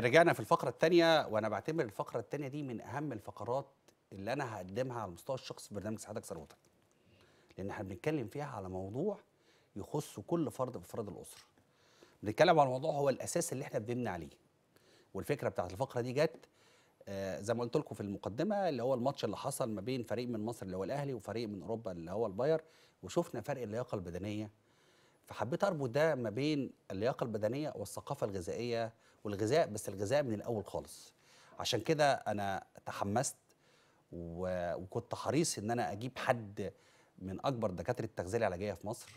رجعنا في الفقره الثانيه وانا بعتبر الفقره الثانيه دي من اهم الفقرات اللي انا هقدمها على المستوى الشخصي في برنامج سعادتك ثروتك لان احنا بنتكلم فيها على موضوع يخص كل فرد من افراد الاسره بنتكلم على موضوع هو الاساس اللي احنا بنبني عليه والفكره بتاعت الفقره دي جت آه، زي ما قلت لكم في المقدمه اللي هو الماتش اللي حصل ما بين فريق من مصر اللي هو الاهلي وفريق من اوروبا اللي هو الباير وشفنا فرق اللياقه البدنيه فحبيت اربط ده ما بين اللياقه البدنيه والثقافه الغذائيه والغذاء بس الغذاء من الاول خالص عشان كده انا تحمست و... وكنت حريص ان انا اجيب حد من اكبر دكاتره التغذيه العلاجيه في مصر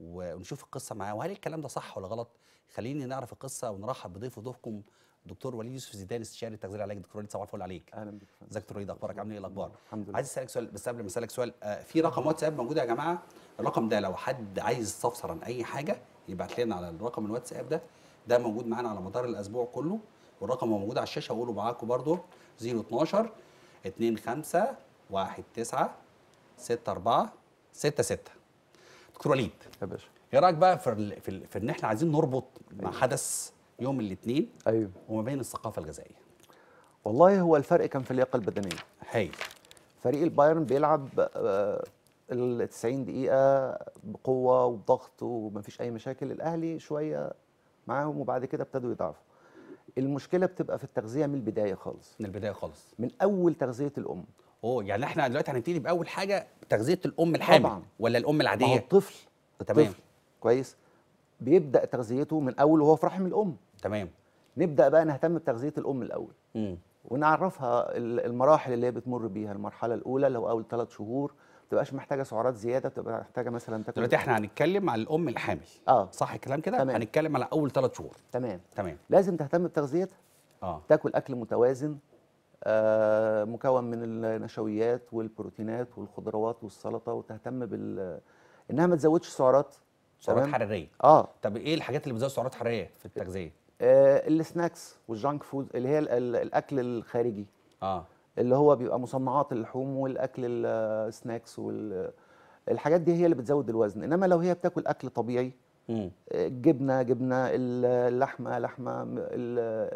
ونشوف القصه معاه وهل الكلام ده صح ولا غلط خليني نعرف القصه ونرحب بضيف ضيفكم دكتور وليد يوسف زيدان استشاري التغذيه العلاجيه دكتور وليد صباح الفل عليك اهلا بك ازيك دكتور وليد اخبارك عامل ايه الاخبار الحمد لله عايز اسالك سؤال بس قبل ما اسالك سؤال آه، في رقم واتساب موجود يا جماعه الرقم ده لو حد عايز يستفسر عن اي حاجه يبعت لنا على الرقم الواتساب ده ده موجود معانا على مدار الاسبوع كله والرقم هو موجود على الشاشه هقوله معاكم برده 012 25 19 64 66 دكتور وليد يا باشا ايه رايك بقى في ال... في, ال... في ان احنا عايزين نربط أيوه. مع حدث يوم الاثنين ايوه وما بين الثقافه الغذائيه والله هو الفرق كان في اللياقه البدنيه هي فريق البايرن بيلعب آه، ال 90 دقيقه بقوه وبضغط ومفيش اي مشاكل الاهلي شويه معاهم وبعد كده ابتدوا يضعفوا المشكله بتبقى في التغذيه من البدايه خالص من البدايه خالص من اول تغذيه الام اوه يعني احنا دلوقتي هنبتدي باول حاجه تغذيه الام الحامل طبعا. ولا الام العاديه هو الطفل تمام الطفل كويس بيبدا تغذيته من اول وهو في رحم الام تمام نبدا بقى نهتم بتغذيه الام الاول م. ونعرفها المراحل اللي هي بتمر بيها المرحله الاولى لو اول ثلاث شهور تبقاش محتاجه سعرات زياده بتبقى محتاجه مثلا تاكل دلوقتي احنا هنتكلم على الام الحامل اه صح الكلام كده هنتكلم على اول ثلاث شهور تمام تمام لازم تهتم بتغذيتها اه تاكل اكل متوازن آه مكون من النشويات والبروتينات والخضروات والسلطه وتهتم بال انها ما تزودش سعرات سعرات حراريه اه طب ايه الحاجات اللي بتزود سعرات حراريه في التغذيه آه السناكس والجانك فود اللي هي الاكل الخارجي اه اللي هو بيبقى مصنعات اللحوم والاكل السناكس والحاجات دي هي اللي بتزود الوزن انما لو هي بتاكل اكل طبيعي جبنه جبنه اللحمه لحمه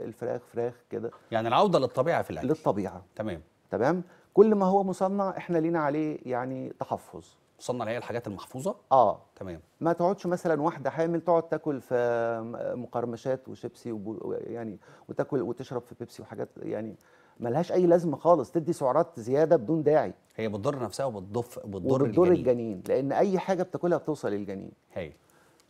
الفراخ فراخ كده يعني العوده للطبيعه في الاكل للطبيعه تمام تمام كل ما هو مصنع احنا لينا عليه يعني تحفظ مصنع اللي هي الحاجات المحفوظه اه تمام ما تقعدش مثلا واحده حامل تقعد تاكل في مقرمشات وشيبسي يعني وتاكل وتشرب في بيبسي وحاجات يعني ملهاش اي لازمه خالص تدي سعرات زياده بدون داعي هي بتضر نفسها وبتضف وبتضر الجنين. الجنين لان اي حاجه بتاكلها بتوصل للجنين هي.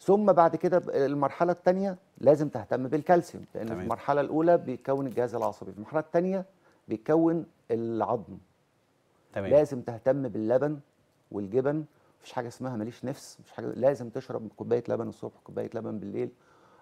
ثم بعد كده المرحله الثانيه لازم تهتم بالكالسيوم لان تمام. في المرحله الاولى بيتكون الجهاز العصبي في المرحله الثانيه بيتكون العظم تمام. لازم تهتم باللبن والجبن مفيش حاجه اسمها ماليش نفس مش حاجه لازم تشرب كوبايه لبن الصبح كوبايه لبن بالليل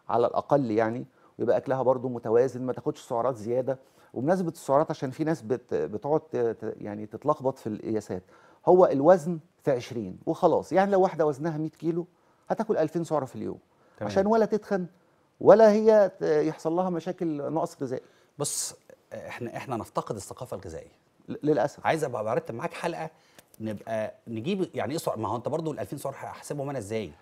على الاقل يعني ويبقى اكلها برضو متوازن ما تاخدش سعرات زياده وبمناسبه السعرات عشان في ناس بت بتقعد يعني تتلخبط في القياسات هو الوزن في 20 وخلاص يعني لو واحده وزنها 100 كيلو هتاكل 2000 سعره في اليوم تمام. عشان ولا تتخن ولا هي يحصل لها مشاكل نقص غذائي بص احنا احنا نفتقد الثقافه الغذائيه للاسف عايز ابقى برتب معاك حلقه نبقى نجيب يعني ايه سعر ما هو انت برضه ال 2000 سعر هحسبهم انا ازاي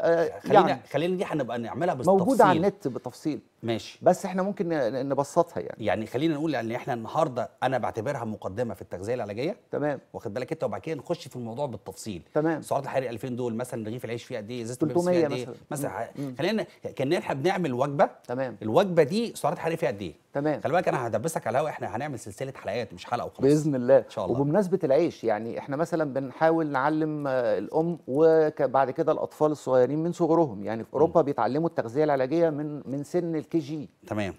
آه، خلينا يعني خلينا دي هنبقى نعملها بالتفصيل موجوده على النت بالتفصيل ماشي بس احنا ممكن نبسطها يعني يعني خلينا نقول ان يعني احنا النهارده انا بعتبرها مقدمه في التغذيه العلاجيه تمام واخد بالك انت وبعد كده نخش في الموضوع بالتفصيل تمام سعرات الحراري 2000 دول مثلا رغيف العيش فيه قد ايه زيت البيبسي فيها قد ايه مثلا خلينا كان احنا بنعمل وجبه تمام الوجبه دي سعرات الحراري فيها قد ايه تمام خلي بالك انا هدبسك على الهوا احنا هنعمل سلسله حلقات مش حلقه وخلاص باذن الله ان شاء الله وبمناسبه العيش يعني احنا مثلا بنحاول نعلم آه، الام وبعد كده الاطفال الصغيرين من صغرهم يعني في اوروبا م. بيتعلموا التغذيه العلاجيه من من سن الكي جي تمام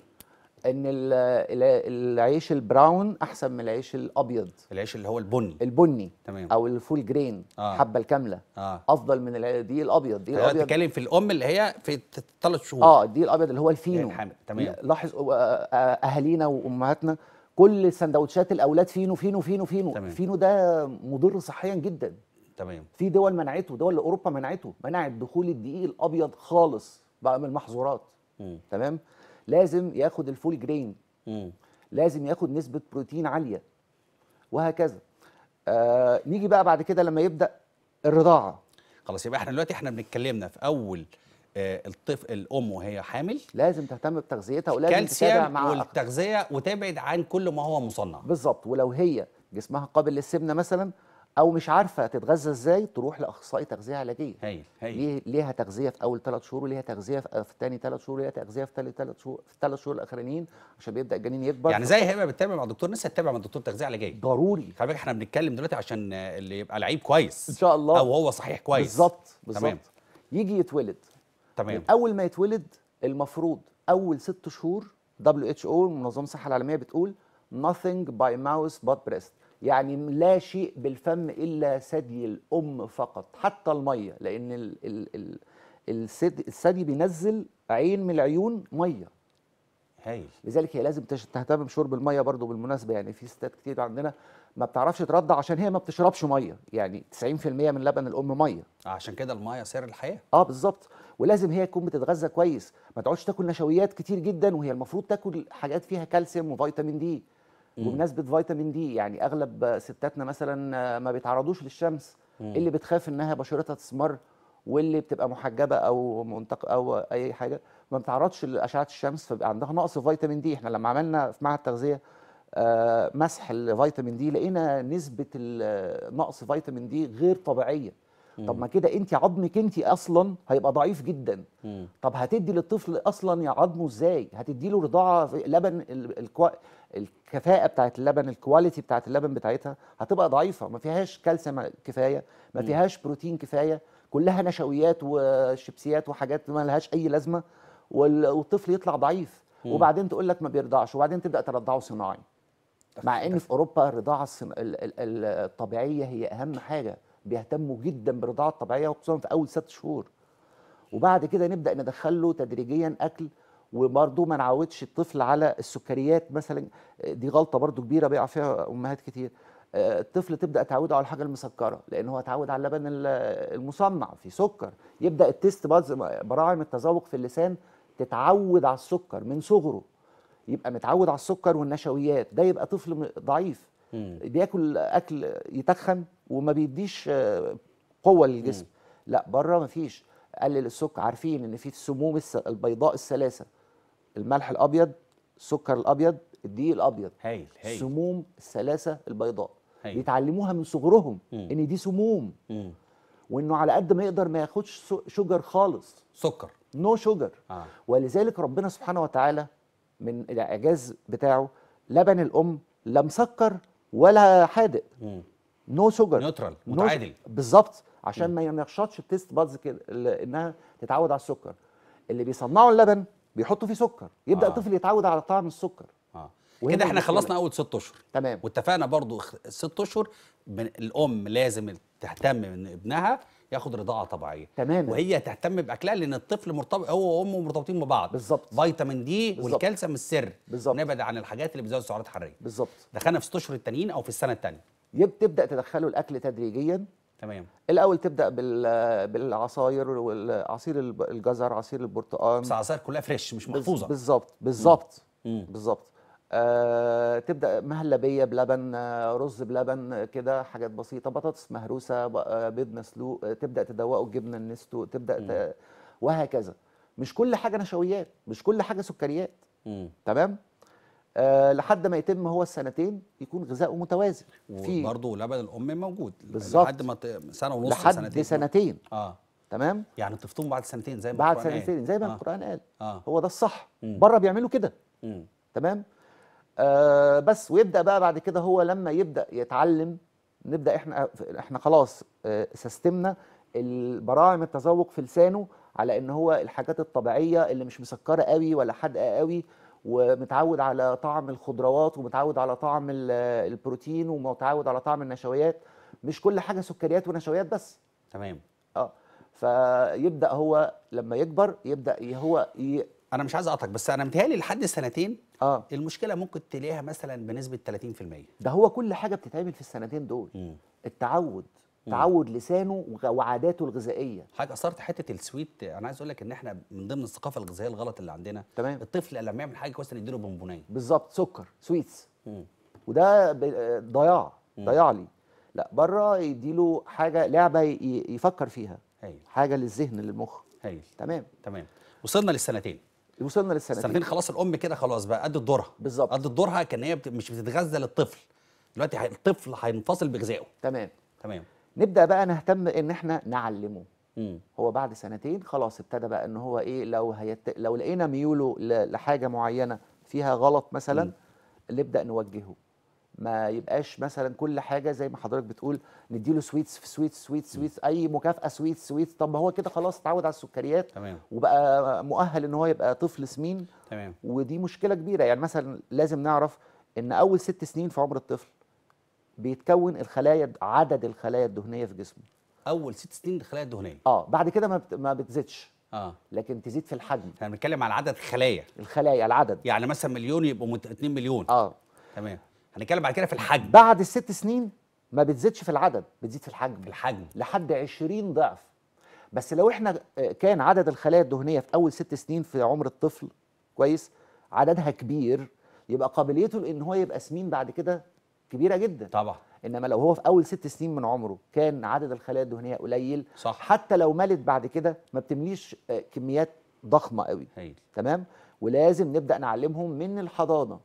ان العيش البراون احسن من العيش الابيض العيش اللي هو البني البني تمام او الفول جرين آه. الحبه الكامله آه. افضل من دي الابيض دي الابيض بتتكلم في الام اللي هي في ثلاث شهور اه دي الابيض اللي هو الفينو الحامل تمام لاحظ اهالينا وامهاتنا كل سندوتشات الاولاد فينو فينو فينو فينو تمام. فينو ده مضر صحيا جدا تمام في دول منعته دول اوروبا منعته منعت دخول الدقيق الابيض خالص بقى من المحظورات تمام لازم ياخد الفول جرين م. لازم ياخد نسبه بروتين عاليه وهكذا آه نيجي بقى بعد كده لما يبدا الرضاعه خلاص يبقى احنا دلوقتي احنا بنتكلمنا في اول آه الطفل الام وهي حامل لازم تهتم بتغذيتها ولازم تتابع مع والتغذيه وتبعد عن كل ما هو مصنع بالظبط ولو هي جسمها قابل للسمنه مثلا او مش عارفه تتغذى ازاي تروح لاخصائي تغذيه علاجيه هايل هايل ليه ليها تغذيه في اول ثلاث شهور وليها تغذيه في ثاني ثلاث شهور وليها تغذيه في ثالث ثلاث شهور في الثلاث شهور الاخرانيين عشان بيبدا الجنين يكبر يعني زي هيبه بتتابع مع الدكتور لسه تتابع مع الدكتور تغذيه علاجيه ضروري خلي بالك احنا بنتكلم دلوقتي عشان اللي يبقى لعيب كويس ان شاء الله او هو صحيح كويس بالظبط بالظبط يجي يتولد تمام اول ما يتولد المفروض اول ست شهور دبليو اتش او منظمه الصحه العالميه بتقول nothing by mouth but breast يعني لا شيء بالفم الا ثدي الام فقط حتى الميه لان ال ال ال الثدي بينزل عين من العيون ميه هايل لذلك هي لازم تهتم بشرب الميه برضو بالمناسبه يعني في ستات كتير عندنا ما بتعرفش ترضع عشان هي ما بتشربش ميه يعني 90% من لبن الام ميه عشان كده الميه سر الحياه اه بالظبط ولازم هي تكون بتتغذى كويس ما تقعدش تاكل نشويات كتير جدا وهي المفروض تاكل حاجات فيها كالسيوم وفيتامين دي وبمناسبه فيتامين دي يعني اغلب ستاتنا مثلا ما بيتعرضوش للشمس مم. اللي بتخاف انها بشرتها تسمر واللي بتبقى محجبه او منتق او اي حاجه ما بتعرضش لاشعه الشمس فبيبقى عندها نقص فيتامين دي احنا لما عملنا في معهد التغذيه آه، مسح الفيتامين دي لقينا نسبه نقص فيتامين دي غير طبيعيه مم. طب ما كده انت عظمك انت اصلا هيبقى ضعيف جدا مم. طب هتدي للطفل اصلا يا عظمه ازاي هتدي له رضاعه لبن الكو... الكفاءه بتاعت اللبن الكواليتي بتاعت اللبن بتاعتها هتبقى ضعيفه ما فيهاش كالسيوم كفايه ما فيهاش بروتين كفايه كلها نشويات وشيبسيات وحاجات ما لهاش اي لازمه والطفل يطلع ضعيف وبعدين تقول لك ما بيرضعش وبعدين تبدا ترضعه صناعي مع ان في اوروبا الرضاعه الطبيعيه هي اهم حاجه بيهتموا جدا بالرضاعه الطبيعيه وخصوصا في اول ست شهور وبعد كده نبدا ندخل له تدريجيا اكل وبرضه ما نعودش الطفل على السكريات مثلا دي غلطه برضه كبيره بيقع فيها امهات كتير آه، الطفل تبدا تعوده على الحاجه المسكره لان هو اتعود على اللبن المصنع في سكر يبدا التيست براعم التذوق في اللسان تتعود على السكر من صغره يبقى متعود على السكر والنشويات ده يبقى طفل ضعيف بياكل اكل يتخن وما بيديش آه، قوه للجسم لا بره ما فيش قلل السكر عارفين ان في السموم البيضاء السلاسه الملح الابيض السكر الابيض الدقيق الابيض هايل هايل سموم الثلاثة البيضاء هايل. يتعلموها من صغرهم مم. ان دي سموم مم. وانه على قد ما يقدر ما ياخدش شجر خالص سكر نو no شجر آه. ولذلك ربنا سبحانه وتعالى من الاعجاز بتاعه لبن الام لا مسكر ولا حادق نو شوجر نيوترال متعادل بالظبط عشان مم. ما ينشطش التيست بادز كده انها تتعود على السكر اللي بيصنعوا اللبن بيحطوا فيه سكر يبدا آه. الطفل يتعود على طعم السكر آه. كده احنا خلصنا اول ست اشهر تمام واتفقنا برضو ست اشهر الام لازم تهتم من ابنها ياخد رضاعه طبيعيه تمام وهي تهتم باكلها لان الطفل مرتبط هو وامه مرتبطين ببعض بالظبط فيتامين دي والكالسيوم السر بالظبط نبعد عن الحاجات اللي بتزود سعرات حراريه بالظبط دخلنا في ست اشهر التانيين او في السنه التانيه تبدا تدخله الاكل تدريجيا تمام الاول تبدا بالعصاير والعصير الجزر عصير البرتقال بس عصاير كلها فريش مش محفوظه بالظبط بالظبط بالظبط آه تبدا مهلبيه بلبن آه، رز بلبن آه، كده حاجات بسيطه بطاطس مهروسه آه، بيض مسلوق تبدا تدوقه الجبنه النستو تبدا ت... وهكذا مش كل حاجه نشويات مش كل حاجه سكريات تمام آه، لحد ما يتم هو السنتين يكون غذائه متوازن في برضه لبن الام موجود بالظبط لحد ما سنه ونص لحد سنتين سنتين اه تمام يعني تفطم بعد سنتين زي ما بعد سنتين قال. زي ما آه. القران قال آه. هو ده الصح بره بيعملوا كده تمام آه بس ويبدا بقى بعد كده هو لما يبدا يتعلم نبدا احنا احنا خلاص آه، سيستمنا البراعم التذوق في لسانه على ان هو الحاجات الطبيعيه اللي مش مسكره قوي ولا حادقه قوي ومتعود على طعم الخضروات ومتعود على طعم البروتين ومتعود على طعم النشويات مش كل حاجه سكريات ونشويات بس تمام اه فيبدا هو لما يكبر يبدا هو ي... انا مش عايز اقطعك بس انا متهيألي لحد سنتين اه المشكله ممكن تلاقيها مثلا بنسبه 30% ده هو كل حاجه بتتعمل في السنتين دول م. التعود تعود لسانه وعاداته الغذائيه حضرتك اثرت حته السويت انا عايز اقول لك ان احنا من ضمن الثقافه الغذائيه الغلط اللي عندنا تمام الطفل لما يعمل حاجه كويسه نديله بونبونيه بالظبط سكر سويتس وده ضياع ضياع لي لا بره يديله حاجه لعبه يفكر فيها هي. حاجه للذهن للمخ هايل تمام تمام وصلنا للسنتين وصلنا للسنتين السنتين خلاص الام كده خلاص بقى قد دورها بالظبط قد دورها كان هي مش بتتغذى للطفل دلوقتي الطفل هينفصل بغذائه تمام تمام نبدا بقى نهتم ان احنا نعلمه مم. هو بعد سنتين خلاص ابتدى بقى ان هو ايه لو هيت... لو لقينا ميوله لحاجه معينه فيها غلط مثلا مم. نبدا نوجهه ما يبقاش مثلا كل حاجه زي ما حضرتك بتقول نديله سويتس في سويتس سويتس سويتس اي مكافاه سويتس سويتس طب هو كده خلاص اتعود على السكريات تمام. وبقى مؤهل ان هو يبقى طفل سمين تمام. ودي مشكله كبيره يعني مثلا لازم نعرف ان اول ست سنين في عمر الطفل بيتكون الخلايا عدد الخلايا الدهنيه في جسمه اول ست سنين الخلايا الدهنيه اه بعد كده ما ما بتزيدش اه لكن تزيد في الحجم احنا بنتكلم على عدد الخلايا الخلايا العدد يعني مثلا مليون يبقوا 2 مليون اه تمام هنتكلم بعد كده في الحجم بعد الست سنين ما بتزيدش في العدد بتزيد في الحجم في الحجم لحد 20 ضعف بس لو احنا آه، كان عدد الخلايا الدهنيه في اول ست سنين في عمر الطفل كويس عددها كبير يبقى قابليته لان هو يبقى سمين بعد كده كبيره جدا طبعا انما لو هو في اول ست سنين من عمره كان عدد الخلايا الدهنيه قليل صح. حتى لو ملت بعد كده ما بتمليش آه، كميات ضخمه قوي هيل. تمام ولازم نبدا نعلمهم من الحضانه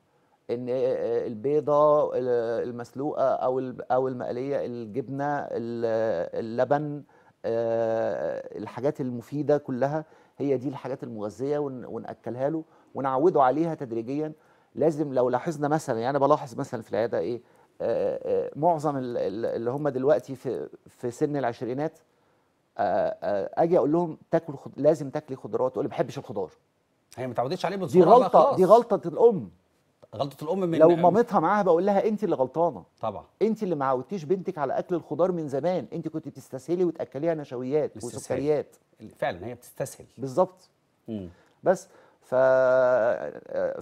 ان آه، آه، البيضه المسلوقه او او المقليه الجبنه اللبن الحاجات المفيده كلها هي دي الحاجات المغذيه وناكلها له ونعوده عليها تدريجيا لازم لو لاحظنا مثلا يعني بلاحظ مثلا في العياده ايه آه، آه، معظم اللي هم دلوقتي في في سن العشرينات آه، اجي اقول لهم تاكل خد... لازم تاكلي خضروات تقول لي ما بحبش الخضار هي ما اتعودتش عليه من دي غلطه دي غلطه الام غلطه الام من لو مامتها معاها بقول لها انت اللي غلطانه طبعا انت اللي ما عودتيش بنتك على اكل الخضار من زمان انت كنت بتستسهلي وتاكليها نشويات وسكريات فعلا هي بتستسهل بالظبط بس ف...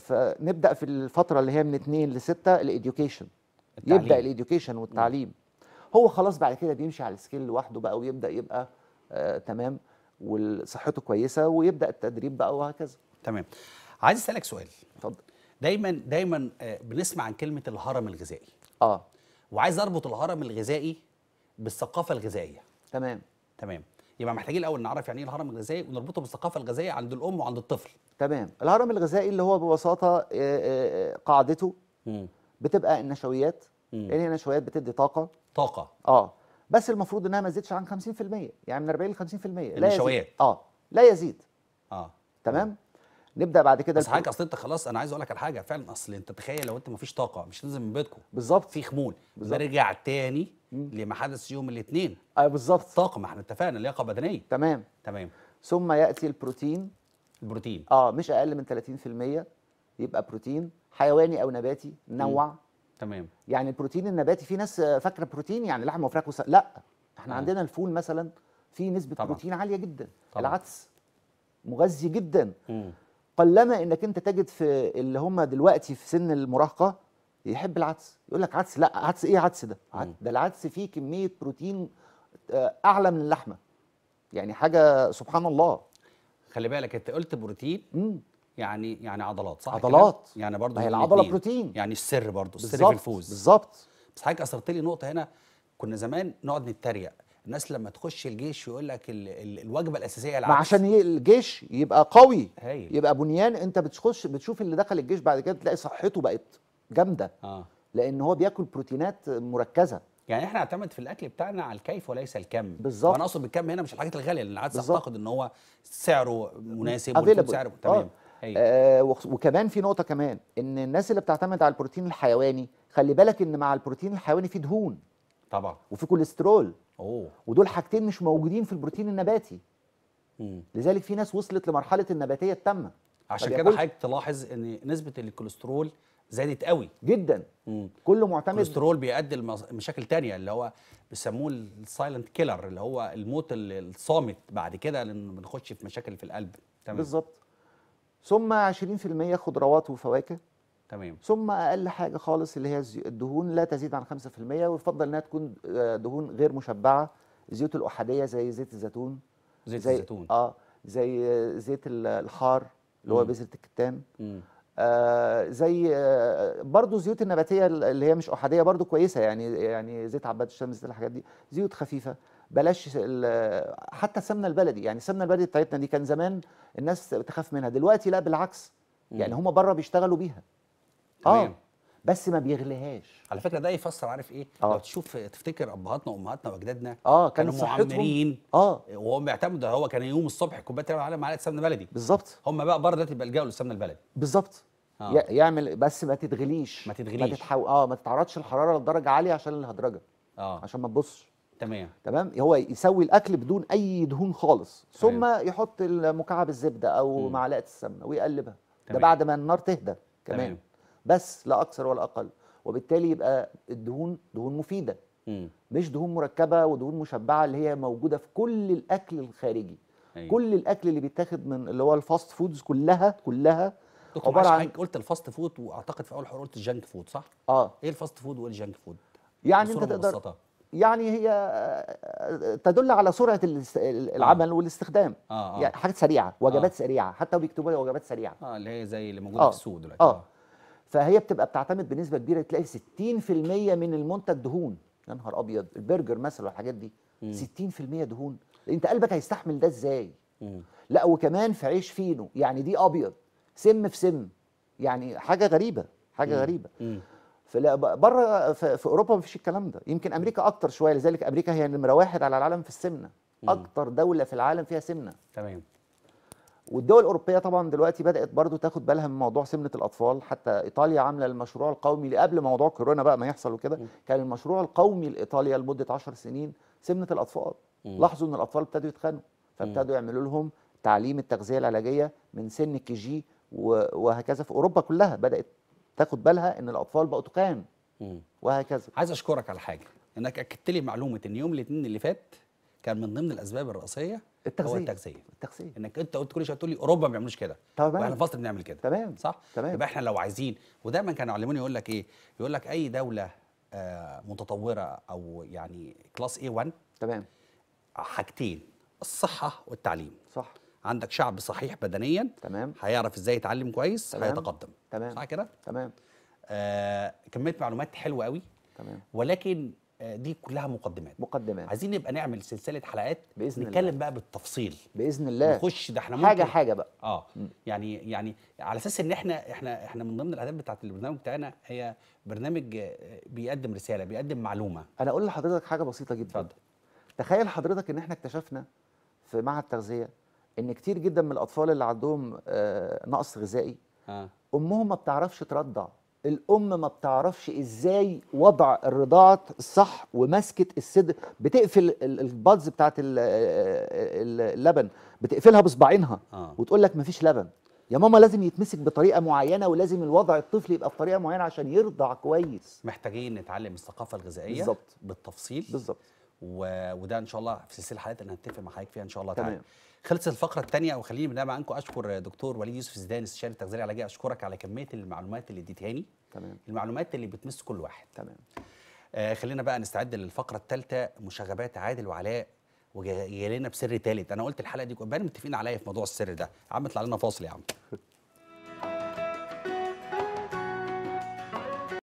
فنبدا في الفتره اللي هي من 2 ل 6 الاديوكيشن التعليم. يبدا الاديوكيشن والتعليم هو خلاص بعد كده بيمشي على السكيل لوحده بقى ويبدا يبقى آه تمام وصحته كويسه ويبدا التدريب بقى وهكذا تمام عايز اسالك سؤال اتفضل دايما دايما آه بنسمع عن كلمه الهرم الغذائي اه وعايز اربط الهرم الغذائي بالثقافه الغذائيه تمام تمام يبقى محتاجين الاول نعرف يعني ايه الهرم الغذائي ونربطه بالثقافه الغذائيه عند الام وعند الطفل تمام الهرم الغذائي اللي هو ببساطه آه، آه، آه، قاعدته مم. بتبقى النشويات لان يعني هي النشويات بتدي طاقه طاقه اه بس المفروض انها ما تزيدش عن 50% يعني من 40 ل 50% النشويات اه لا يزيد اه تمام نبدا بعد كده بس حضرتك اصل انت خلاص انا عايز اقول لك على حاجه فعلا اصل انت تخيل لو انت ما فيش طاقه مش هتنزل من بيتكم بالظبط في خمول نرجع تاني لما حدث يوم الاثنين ايوه بالظبط طاقه ما احنا اتفقنا لياقه بدنيه تمام تمام ثم ياتي البروتين البروتين اه مش اقل من 30% يبقى بروتين حيواني او نباتي نوع مم. تمام يعني البروتين النباتي في ناس فاكره بروتين يعني لحم وفراخ وس... لا احنا مم. عندنا الفول مثلا فيه نسبه طبعًا. بروتين عاليه جدا طبعًا. العدس مغذي جدا قلما انك انت تجد في اللي هم دلوقتي في سن المراهقه يحب العدس يقول لك عدس لا عدس ايه عدس ده مم. ده العدس فيه كميه بروتين آه، اعلى من اللحمه يعني حاجه سبحان الله خلي بالك انت قلت بروتين مم. يعني يعني عضلات صح عضلات يعني برضه هي العضله بروتين يعني السر برضه السر في الفوز بالظبط بس حضرتك اثرت لي نقطه هنا كنا زمان نقعد نتريق الناس لما تخش الجيش يقول لك ال ال الوجبه الاساسيه العكس عشان الجيش يبقى قوي هيل. يبقى بنيان انت بتخش بتشوف اللي دخل الجيش بعد كده تلاقي صحته بقت جامده آه. لان هو بياكل بروتينات مركزه يعني احنا اعتمد في الاكل بتاعنا على الكيف وليس الكم بالظبط وانا اقصد بالكم هنا مش الحاجات الغاليه لان العدس اعتقد ان هو سعره مناسب وسعره آه. تمام آه. أيوة. آه وكمان في نقطه كمان ان الناس اللي بتعتمد على البروتين الحيواني خلي بالك ان مع البروتين الحيواني في دهون طبعا وفي كوليسترول اوه ودول حاجتين مش موجودين في البروتين النباتي مم. لذلك في ناس وصلت لمرحله النباتيه التامه عشان كده حضرتك تلاحظ ان نسبه الكوليسترول زادت قوي جدا مم. كله معتمد الكوليسترول بيؤدي لمشاكل تانية اللي هو بيسموه السايلنت كيلر اللي هو الموت الصامت بعد كده بنخش في مشاكل في القلب تمام بالظبط ثم 20% خضروات وفواكه تمام ثم اقل حاجه خالص اللي هي الدهون لا تزيد عن 5% ويفضل انها تكون آه، دهون غير مشبعه الزيوت الاحاديه زي زيت الزيتون زيت زي الزيتون اه زي زيت الحار اللي هو بذره الكتان آه زي آه برضو الزيوت النباتيه اللي هي مش احاديه برضو كويسه يعني يعني زيت عباد الشمس الحاجات دي زيوت خفيفه بلاش حتى السمنه البلدي يعني السمنه البلدي بتاعتنا دي كان زمان الناس تخاف منها دلوقتي لا بالعكس يعني هم بره بيشتغلوا بيها اه بس ما بيغليهاش على فكره ده يفسر عارف ايه آه. لو تشوف تفتكر ابهاتنا وامهاتنا واجدادنا اه كانوا معمرين اه وهم بيعتمدوا ده هو كان يوم الصبح كوبايه تعمل على معلقه سمنه بلدي بالظبط هم بقى بره دلوقتي يلجأوا للسمنه البلدي بالظبط آه. يعمل بس ما تتغليش ما تتغليش ما تتحو... اه ما تتعرضش الحراره لدرجه عاليه عشان الهدرجه اه عشان ما تبصش تمام تمام هو يسوي الاكل بدون اي دهون خالص ثم أيوة. يحط المكعب الزبده او م. معلقه السمنه ويقلبها تمام. ده بعد ما النار تهدى كمان تمام. بس لا اكثر ولا اقل وبالتالي يبقى الدهون دهون مفيده م. مش دهون مركبه ودهون مشبعه اللي هي موجوده في كل الاكل الخارجي أيوة. كل الاكل اللي بيتاخد من اللي هو الفاست فودز كلها كلها عباره عن قلت الفاست فود واعتقد في اول حوار قلت الجانك فود صح اه ايه الفاست فود وايه الجانك فود يعني انت تقدر مبسطة. يعني هي تدل على سرعه آه. العمل آه. والاستخدام آه آه. يعني حاجات سريعه وجبات آه. سريعه حتى بيكتبوا لي وجبات سريعه اه اللي هي زي اللي موجوده آه. في السوق دلوقتي اه فهي بتبقى بتعتمد بنسبه كبيره تلاقي 60% من المنتج دهون يا نهار ابيض البرجر مثلا والحاجات دي م. 60% دهون انت قلبك هيستحمل ده ازاي م. لا وكمان في عيش فينو يعني دي ابيض سم في سم يعني حاجه غريبه حاجه م. غريبه م. في بره في اوروبا ما فيش الكلام ده يمكن امريكا اكتر شويه لذلك امريكا هي نمره واحد على العالم في السمنه اكتر دوله في العالم فيها سمنه تمام والدول الاوروبيه طبعا دلوقتي بدات برضو تاخد بالها من موضوع سمنه الاطفال حتى ايطاليا عامله المشروع القومي اللي قبل موضوع كورونا بقى ما يحصل وكده كان المشروع القومي لايطاليا لمده 10 سنين سمنه الاطفال مم. لاحظوا ان الاطفال ابتدوا يتخنوا فابتدوا يعملوا لهم تعليم التغذيه العلاجيه من سن كي جي وهكذا في اوروبا كلها بدات تاخد بالها ان الاطفال بقوا تقام وهكذا عايز اشكرك على حاجه انك اكدت لي معلومه ان يوم الاثنين اللي فات كان من ضمن الاسباب الرئيسيه التغذيه هو التغذيه التغذيه انك انت قلت كل شويه تقول لي اوروبا ما بيعملوش كده تمام واحنا في مصر بنعمل كده تمام صح تمام يبقى احنا لو عايزين ودايما كانوا يعلموني يقول لك ايه يقول لك اي دوله آه متطوره او يعني كلاس اي 1 تمام حاجتين الصحه والتعليم صح عندك شعب صحيح بدنيا تمام هيعرف ازاي يتعلم كويس تمام. هيتقدم تمام صح كده تمام آه كميه معلومات حلوه قوي تمام ولكن آه، دي كلها مقدمات مقدمات عايزين نبقى نعمل سلسله حلقات باذن نتكلم الله. بقى بالتفصيل باذن الله نخش ده احنا ممكن حاجه حاجه بقى اه يعني يعني على اساس ان احنا احنا احنا من ضمن الاهداف بتاعت البرنامج بتاعنا هي برنامج آه، بيقدم رساله بيقدم معلومه انا اقول لحضرتك حاجه بسيطه جدا اتفضل تخيل حضرتك ان احنا اكتشفنا في معهد تغذيه ان كتير جدا من الاطفال اللي عندهم آه، نقص غذائي آه. امهم ما بتعرفش ترضع الام ما بتعرفش ازاي وضع الرضاعه الصح ومسكه الصدر بتقفل البادز بتاعت اللبن بتقفلها بصباعينها آه. وتقول لك ما فيش لبن يا ماما لازم يتمسك بطريقه معينه ولازم الوضع الطفل يبقى بطريقه معينه عشان يرضع كويس محتاجين نتعلم الثقافه الغذائيه بالظبط بالتفصيل بالظبط و... وده ان شاء الله في سلسله حلقات انا هتفق مع حضرتك فيها ان شاء الله تمام. تعالى خلصت الفقره الثانيه وخليني بالنيابه عنكم اشكر دكتور وليد يوسف زيدان استشاري التغذيه العلاجيه اشكرك على كميه المعلومات اللي اديتها لي تمام المعلومات اللي بتمس كل واحد تمام آه خلينا بقى نستعد للفقره الثالثه مشاغبات عادل وعلاء وجاي لنا بسر ثالث انا قلت الحلقه دي كنا متفقين عليا في موضوع السر ده يا عم يطلع لنا فاصل يا عم